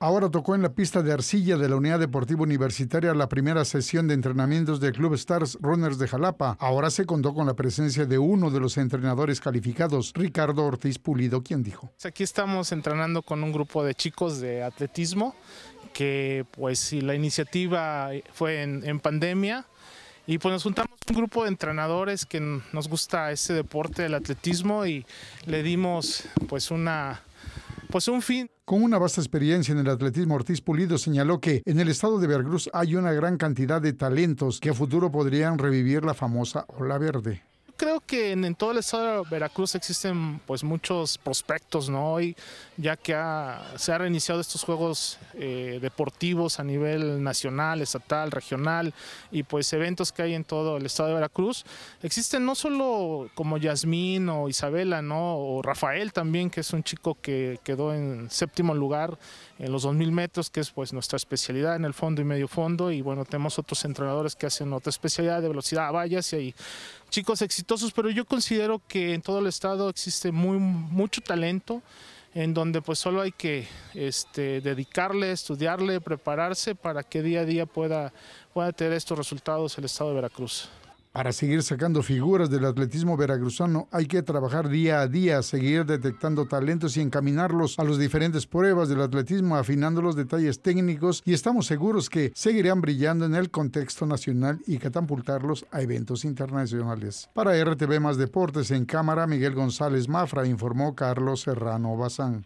Ahora tocó en la pista de arcilla de la Unidad Deportiva Universitaria la primera sesión de entrenamientos del Club Stars Runners de Jalapa. Ahora se contó con la presencia de uno de los entrenadores calificados, Ricardo Ortiz Pulido, quien dijo. Pues aquí estamos entrenando con un grupo de chicos de atletismo que pues la iniciativa fue en, pandemia y pues nos juntamos un grupo de entrenadores que nos gusta ese deporte del atletismo y le dimos pues una pues, Con una vasta experiencia en el atletismo, Ortiz Pulido señaló que en el estado de Veracruz hay una gran cantidad de talentos que a futuro podrían revivir la famosa Ola Verde creo que en, todo el estado de Veracruz existen pues muchos prospectos, ¿no? y ya que se han reiniciado estos juegos eh, deportivos a nivel nacional, estatal, regional y pues eventos que hay en todo el estado de Veracruz, existen no solo como Yasmín o Isabela, ¿no? O Rafael también, que es un chico que quedó en séptimo lugar en los 2000 metros, que es pues nuestra especialidad en el fondo y medio fondo y bueno, tenemos otros entrenadores que hacen otra especialidad de velocidad a vallas y hay chicos exitosos pero yo considero que en todo el estado existe muy, mucho talento en donde pues solo hay que este, dedicarle, estudiarle, prepararse para que día a día pueda, pueda tener estos resultados el estado de Veracruz. Para seguir sacando figuras del atletismo veracruzano hay que trabajar día a día, seguir detectando talentos y encaminarlos a las diferentes pruebas del atletismo, afinando los detalles técnicos y estamos seguros que seguirán brillando en el contexto nacional y catapultarlos a eventos internacionales. Para RTV Más Deportes en cámara, Miguel González Mafra informó Carlos Serrano Bazán.